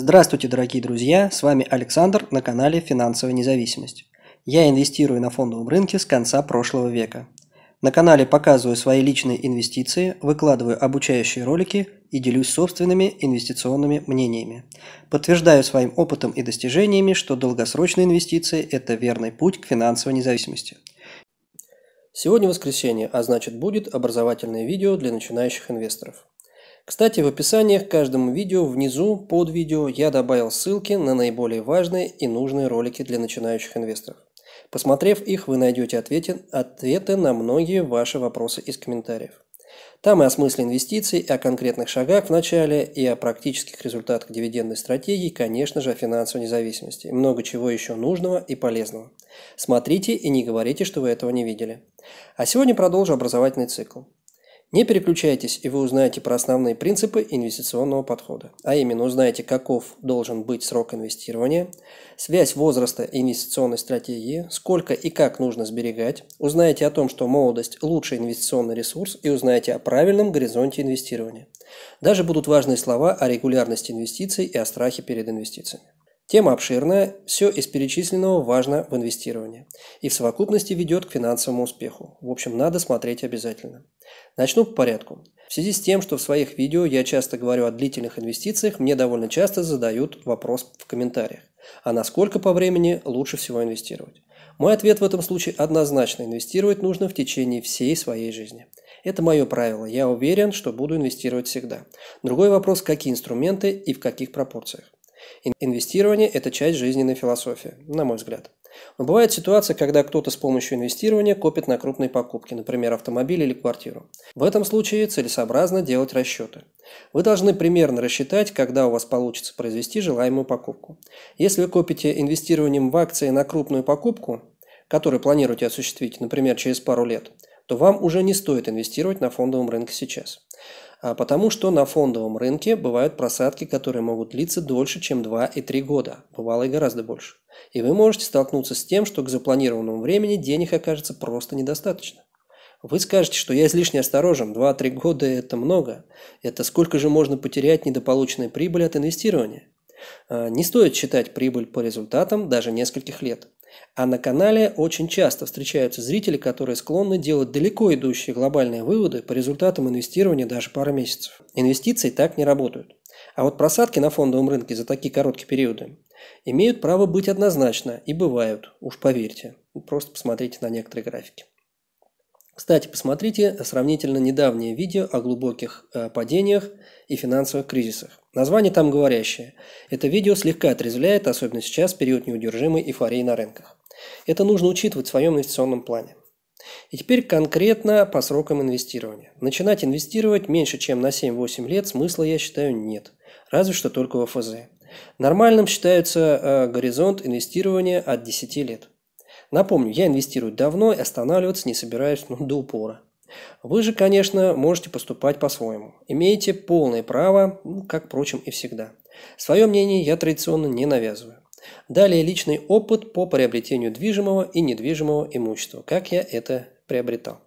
Здравствуйте, дорогие друзья! С вами Александр на канале «Финансовая независимость». Я инвестирую на фондовом рынке с конца прошлого века. На канале показываю свои личные инвестиции, выкладываю обучающие ролики и делюсь собственными инвестиционными мнениями. Подтверждаю своим опытом и достижениями, что долгосрочные инвестиции – это верный путь к финансовой независимости. Сегодня воскресенье, а значит будет образовательное видео для начинающих инвесторов. Кстати, в описании к каждому видео внизу под видео я добавил ссылки на наиболее важные и нужные ролики для начинающих инвесторов. Посмотрев их, вы найдете ответы, ответы на многие ваши вопросы из комментариев. Там и о смысле инвестиций, и о конкретных шагах в начале, и о практических результатах дивидендной стратегии, конечно же, о финансовой независимости. И много чего еще нужного и полезного. Смотрите и не говорите, что вы этого не видели. А сегодня продолжу образовательный цикл. Не переключайтесь, и вы узнаете про основные принципы инвестиционного подхода. А именно, узнаете, каков должен быть срок инвестирования, связь возраста и инвестиционной стратегии, сколько и как нужно сберегать, узнаете о том, что молодость – лучший инвестиционный ресурс, и узнаете о правильном горизонте инвестирования. Даже будут важные слова о регулярности инвестиций и о страхе перед инвестициями. Тема обширная, все из перечисленного важно в инвестировании и в совокупности ведет к финансовому успеху. В общем, надо смотреть обязательно. Начну по порядку. В связи с тем, что в своих видео я часто говорю о длительных инвестициях, мне довольно часто задают вопрос в комментариях. А насколько по времени лучше всего инвестировать? Мой ответ в этом случае однозначно. Инвестировать нужно в течение всей своей жизни. Это мое правило. Я уверен, что буду инвестировать всегда. Другой вопрос, какие инструменты и в каких пропорциях. Инвестирование – это часть жизненной философии, на мой взгляд. Но бывает ситуация, когда кто-то с помощью инвестирования копит на крупные покупки, например, автомобиль или квартиру. В этом случае целесообразно делать расчеты. Вы должны примерно рассчитать, когда у вас получится произвести желаемую покупку. Если вы копите инвестированием в акции на крупную покупку, которую планируете осуществить, например, через пару лет, то вам уже не стоит инвестировать на фондовом рынке сейчас. А потому что на фондовом рынке бывают просадки, которые могут длиться дольше, чем 2 и 3 года, бывало и гораздо больше. И вы можете столкнуться с тем, что к запланированному времени денег окажется просто недостаточно. Вы скажете, что я излишне осторожен, 2-3 года – это много. Это сколько же можно потерять недополученной прибыли от инвестирования? А, не стоит считать прибыль по результатам даже нескольких лет. А на канале очень часто встречаются зрители, которые склонны делать далеко идущие глобальные выводы по результатам инвестирования даже пары месяцев. Инвестиции так не работают. А вот просадки на фондовом рынке за такие короткие периоды имеют право быть однозначно и бывают, уж поверьте. Просто посмотрите на некоторые графики. Кстати, посмотрите сравнительно недавнее видео о глубоких э, падениях и финансовых кризисах. Название там говорящее. Это видео слегка отрезвляет, особенно сейчас, период неудержимой эйфории на рынках. Это нужно учитывать в своем инвестиционном плане. И теперь конкретно по срокам инвестирования. Начинать инвестировать меньше, чем на 7-8 лет смысла, я считаю, нет. Разве что только в ФЗ. Нормальным считается э, горизонт инвестирования от 10 лет. Напомню, я инвестирую давно и останавливаться не собираюсь ну, до упора. Вы же, конечно, можете поступать по-своему. Имеете полное право, ну, как, впрочем, и всегда. Свое мнение я традиционно не навязываю. Далее личный опыт по приобретению движимого и недвижимого имущества. Как я это приобретал?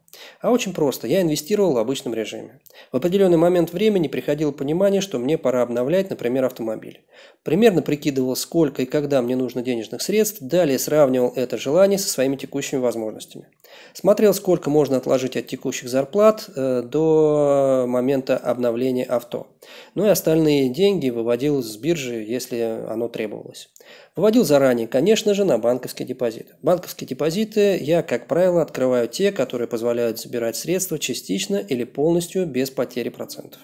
А очень просто. Я инвестировал в обычном режиме. В определенный момент времени приходило понимание, что мне пора обновлять, например, автомобиль. Примерно прикидывал, сколько и когда мне нужно денежных средств, далее сравнивал это желание со своими текущими возможностями. Смотрел, сколько можно отложить от текущих зарплат э, до момента обновления авто. Ну и остальные деньги выводил с биржи, если оно требовалось. Выводил заранее, конечно же, на банковский депозит. Банковские депозиты я, как правило, открываю те, которые позволяют собирать средства частично или полностью без потери процентов.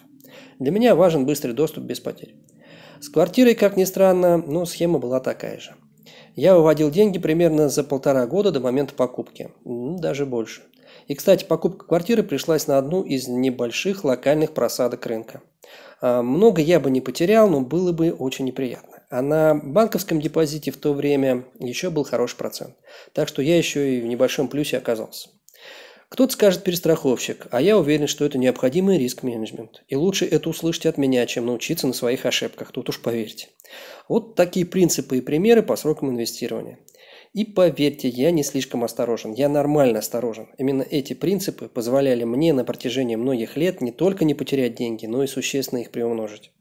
Для меня важен быстрый доступ без потерь. С квартирой, как ни странно, но ну, схема была такая же – я выводил деньги примерно за полтора года до момента покупки, даже больше. И, кстати, покупка квартиры пришлась на одну из небольших локальных просадок рынка. А, много я бы не потерял, но было бы очень неприятно. А на банковском депозите в то время еще был хороший процент. Так что я еще и в небольшом плюсе оказался. Кто-то скажет перестраховщик, а я уверен, что это необходимый риск-менеджмент. И лучше это услышать от меня, чем научиться на своих ошибках, тут уж поверьте. Вот такие принципы и примеры по срокам инвестирования. И поверьте, я не слишком осторожен, я нормально осторожен. Именно эти принципы позволяли мне на протяжении многих лет не только не потерять деньги, но и существенно их приумножить.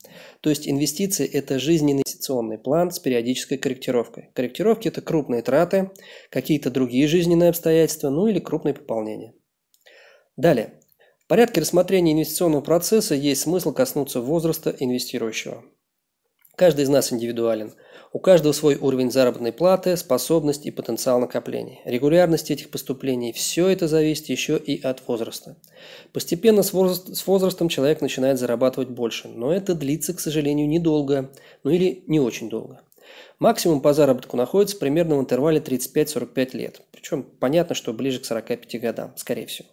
То есть инвестиции – это жизненный инвестиционный план с периодической корректировкой. Корректировки – это крупные траты, какие-то другие жизненные обстоятельства, ну или крупные пополнения. Далее. В порядке рассмотрения инвестиционного процесса есть смысл коснуться возраста инвестирующего. Каждый из нас индивидуален. У каждого свой уровень заработной платы, способность и потенциал накоплений. Регулярность этих поступлений – все это зависит еще и от возраста. Постепенно с, возраст, с возрастом человек начинает зарабатывать больше, но это длится, к сожалению, недолго, ну или не очень долго. Максимум по заработку находится примерно в интервале 35-45 лет. Причем понятно, что ближе к 45 годам, скорее всего.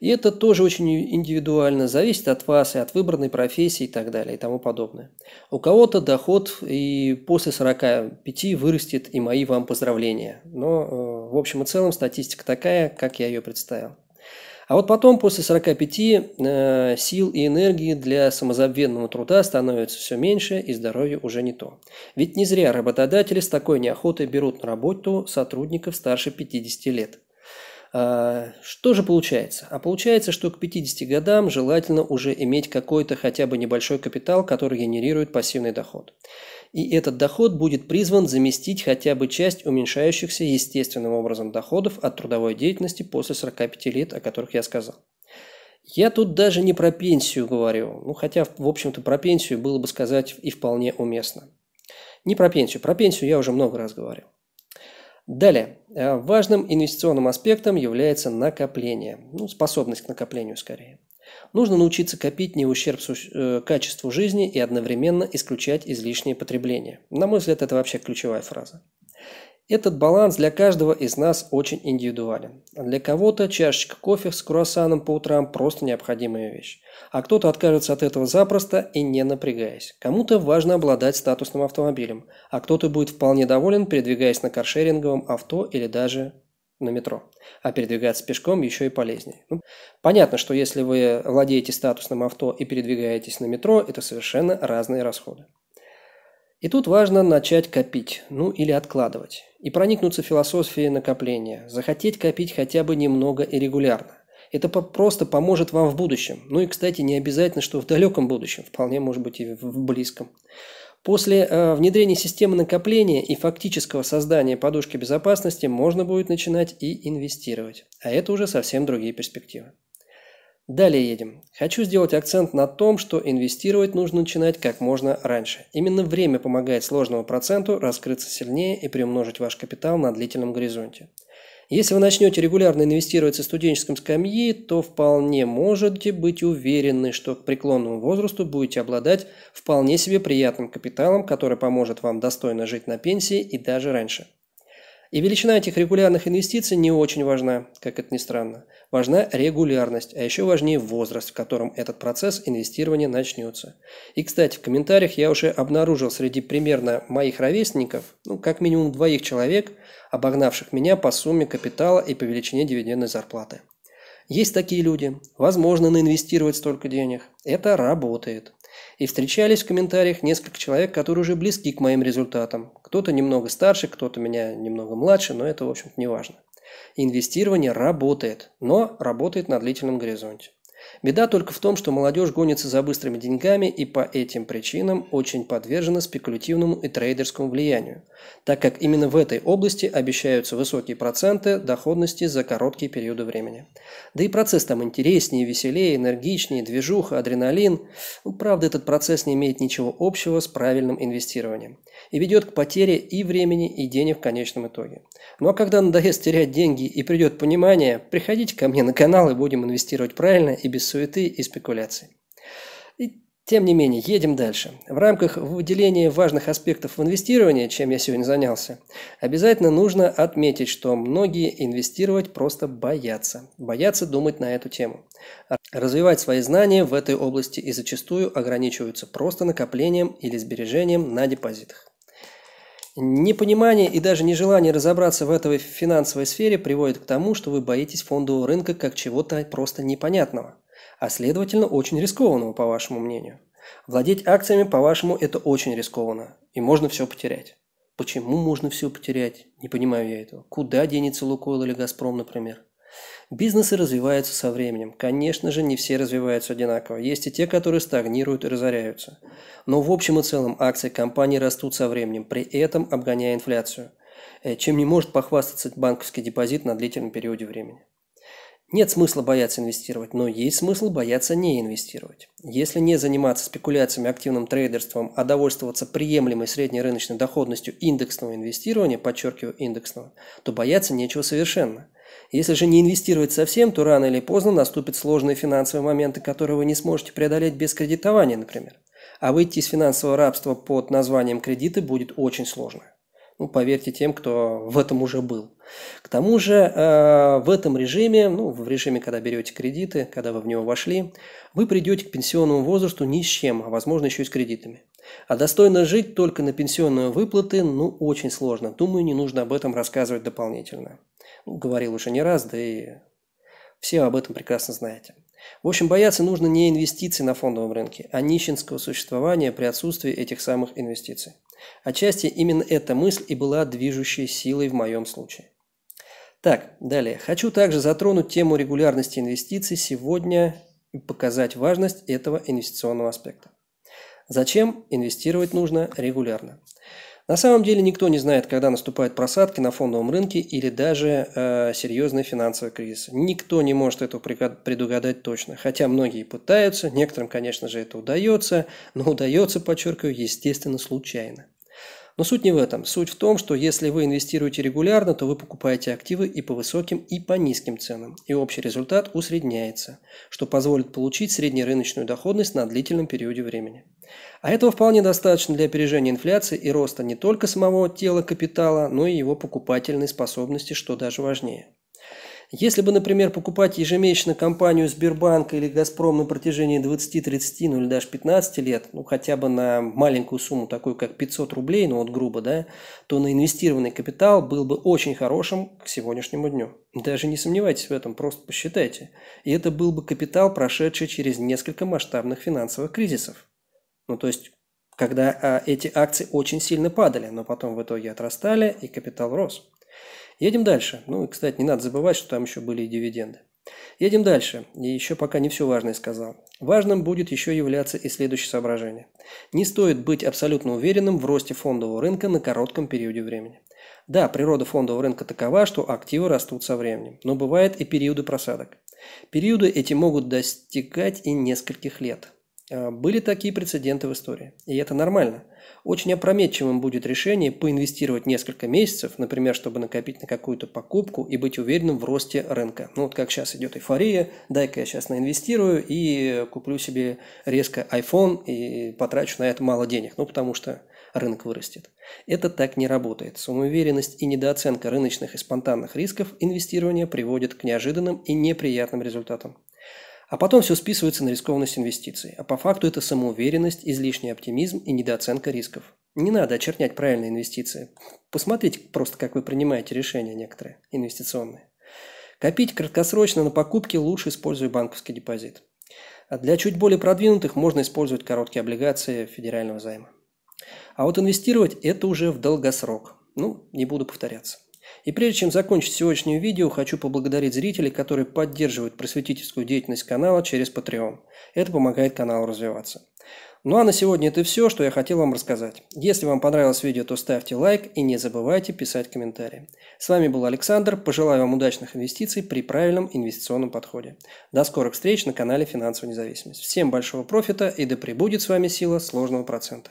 И это тоже очень индивидуально, зависит от вас и от выбранной профессии и так далее и тому подобное. У кого-то доход и после 45 вырастет, и мои вам поздравления. Но э, в общем и целом статистика такая, как я ее представил. А вот потом, после 45, э, сил и энергии для самозабвенного труда становится все меньше, и здоровье уже не то. Ведь не зря работодатели с такой неохотой берут на работу сотрудников старше 50 лет. А, что же получается? А получается, что к 50 годам желательно уже иметь какой-то хотя бы небольшой капитал, который генерирует пассивный доход. И этот доход будет призван заместить хотя бы часть уменьшающихся естественным образом доходов от трудовой деятельности после 45 лет, о которых я сказал. Я тут даже не про пенсию говорю, ну хотя, в общем-то, про пенсию было бы сказать и вполне уместно. Не про пенсию, про пенсию я уже много раз говорил. Далее. Э, важным инвестиционным аспектом является накопление. Ну, способность к накоплению скорее. Нужно научиться копить не в ущерб э, качеству жизни и одновременно исключать излишнее потребление. На мой взгляд, это вообще ключевая фраза. Этот баланс для каждого из нас очень индивидуален. Для кого-то чашечка кофе с круассаном по утрам просто необходимая вещь, а кто-то откажется от этого запросто и не напрягаясь. Кому-то важно обладать статусным автомобилем, а кто-то будет вполне доволен, передвигаясь на каршеринговом авто или даже на метро, а передвигаться пешком еще и полезнее. Ну, понятно, что если вы владеете статусным авто и передвигаетесь на метро, это совершенно разные расходы. И тут важно начать копить, ну или откладывать, и проникнуться философией накопления, захотеть копить хотя бы немного и регулярно. Это просто поможет вам в будущем. Ну и, кстати, не обязательно, что в далеком будущем, вполне может быть и в близком. После э, внедрения системы накопления и фактического создания подушки безопасности можно будет начинать и инвестировать. А это уже совсем другие перспективы. Далее едем. Хочу сделать акцент на том, что инвестировать нужно начинать как можно раньше. Именно время помогает сложному проценту раскрыться сильнее и приумножить ваш капитал на длительном горизонте. Если вы начнете регулярно инвестировать со студенческом скамьи, то вполне можете быть уверены, что к преклонному возрасту будете обладать вполне себе приятным капиталом, который поможет вам достойно жить на пенсии и даже раньше. И величина этих регулярных инвестиций не очень важна, как это ни странно. Важна регулярность, а еще важнее возраст, в котором этот процесс инвестирования начнется. И, кстати, в комментариях я уже обнаружил среди примерно моих ровесников, ну, как минимум двоих человек, обогнавших меня по сумме капитала и по величине дивидендной зарплаты. Есть такие люди. Возможно наинвестировать столько денег. Это работает. И встречались в комментариях несколько человек, которые уже близки к моим результатам. Кто-то немного старше, кто-то меня немного младше, но это, в общем-то, не важно. Инвестирование работает, но работает на длительном горизонте. Беда только в том, что молодежь гонится за быстрыми деньгами и по этим причинам очень подвержена спекулятивному и трейдерскому влиянию, так как именно в этой области обещаются высокие проценты доходности за короткие периоды времени. Да и процесс там интереснее, веселее, энергичнее, движуха, адреналин. Ну, правда, этот процесс не имеет ничего общего с правильным инвестированием и ведет к потере и времени, и денег в конечном итоге. Ну а когда надоест терять деньги и придет понимание, приходите ко мне на канал и будем инвестировать правильно и без без суеты и спекуляций. И тем не менее, едем дальше. В рамках выделения важных аспектов в инвестировании, чем я сегодня занялся, обязательно нужно отметить, что многие инвестировать просто боятся. Боятся думать на эту тему. Развивать свои знания в этой области и зачастую ограничиваются просто накоплением или сбережением на депозитах. Непонимание и даже нежелание разобраться в этой финансовой сфере приводит к тому, что вы боитесь фондового рынка как чего-то просто непонятного – а следовательно очень рискованного, по вашему мнению. Владеть акциями, по-вашему, это очень рискованно, и можно все потерять. Почему можно все потерять? Не понимаю я этого. Куда денется Лукойл или Газпром, например? Бизнесы развиваются со временем. Конечно же, не все развиваются одинаково. Есть и те, которые стагнируют и разоряются. Но в общем и целом акции компании растут со временем, при этом обгоняя инфляцию, э, чем не может похвастаться банковский депозит на длительном периоде времени. Нет смысла бояться инвестировать, но есть смысл бояться не инвестировать. Если не заниматься спекуляциями, активным трейдерством, а довольствоваться приемлемой средней рыночной доходностью индексного инвестирования, подчеркиваю индексного, то бояться нечего совершенно. Если же не инвестировать совсем, то рано или поздно наступят сложные финансовые моменты, которые вы не сможете преодолеть без кредитования, например. А выйти из финансового рабства под названием кредиты будет очень сложно. Ну, поверьте тем, кто в этом уже был. К тому же э, в этом режиме, ну, в режиме, когда берете кредиты, когда вы в него вошли, вы придете к пенсионному возрасту ни с чем, а возможно еще и с кредитами. А достойно жить только на пенсионные выплаты, ну, очень сложно. Думаю, не нужно об этом рассказывать дополнительно. Ну, говорил уже не раз, да и все об этом прекрасно знаете. В общем, бояться нужно не инвестиций на фондовом рынке, а нищенского существования при отсутствии этих самых инвестиций. Отчасти именно эта мысль и была движущей силой в моем случае. Так, далее. Хочу также затронуть тему регулярности инвестиций сегодня и показать важность этого инвестиционного аспекта. Зачем инвестировать нужно регулярно? На самом деле никто не знает, когда наступают просадки на фондовом рынке или даже э, серьезный финансовый кризис. Никто не может этого предугадать точно. Хотя многие пытаются, некоторым, конечно же, это удается, но удается, подчеркиваю, естественно, случайно. Но суть не в этом. Суть в том, что если вы инвестируете регулярно, то вы покупаете активы и по высоким, и по низким ценам, и общий результат усредняется, что позволит получить среднерыночную доходность на длительном периоде времени. А этого вполне достаточно для опережения инфляции и роста не только самого тела капитала, но и его покупательной способности, что даже важнее. Если бы, например, покупать ежемесячно компанию Сбербанка или Газпром на протяжении 20, 30, ну или даже 15 лет, ну хотя бы на маленькую сумму, такую как 500 рублей, ну вот грубо, да, то на инвестированный капитал был бы очень хорошим к сегодняшнему дню. Даже не сомневайтесь в этом, просто посчитайте. И это был бы капитал, прошедший через несколько масштабных финансовых кризисов. Ну то есть когда а, эти акции очень сильно падали, но потом в итоге отрастали и капитал рос. Едем дальше. Ну, и, кстати, не надо забывать, что там еще были и дивиденды. Едем дальше. И еще пока не все важное сказал. Важным будет еще являться и следующее соображение. Не стоит быть абсолютно уверенным в росте фондового рынка на коротком периоде времени. Да, природа фондового рынка такова, что активы растут со временем, но бывают и периоды просадок. Периоды эти могут достигать и нескольких лет – Э, были такие прецеденты в истории, и это нормально. Очень опрометчивым будет решение поинвестировать несколько месяцев, например, чтобы накопить на какую-то покупку и быть уверенным в росте рынка. Ну вот как сейчас идет эйфория, дай-ка я сейчас наинвестирую и куплю себе резко iPhone и потрачу на это мало денег, ну потому что рынок вырастет. Это так не работает. Самоуверенность и недооценка рыночных и спонтанных рисков инвестирования приводит к неожиданным и неприятным результатам. А потом все списывается на рискованность инвестиций. А по факту это самоуверенность, излишний оптимизм и недооценка рисков. Не надо очернять правильные инвестиции. Посмотрите просто, как вы принимаете решения некоторые инвестиционные. Копить краткосрочно на покупки лучше используя банковский депозит. А для чуть более продвинутых можно использовать короткие облигации федерального займа. А вот инвестировать это уже в долгосрок. Ну, не буду повторяться. И прежде чем закончить сегодняшнее видео, хочу поблагодарить зрителей, которые поддерживают просветительскую деятельность канала через Patreon. Это помогает каналу развиваться. Ну а на сегодня это все, что я хотел вам рассказать. Если вам понравилось видео, то ставьте лайк и не забывайте писать комментарии. С вами был Александр. Пожелаю вам удачных инвестиций при правильном инвестиционном подходе. До скорых встреч на канале «Финансовая независимость». Всем большого профита и да пребудет с вами сила сложного процента.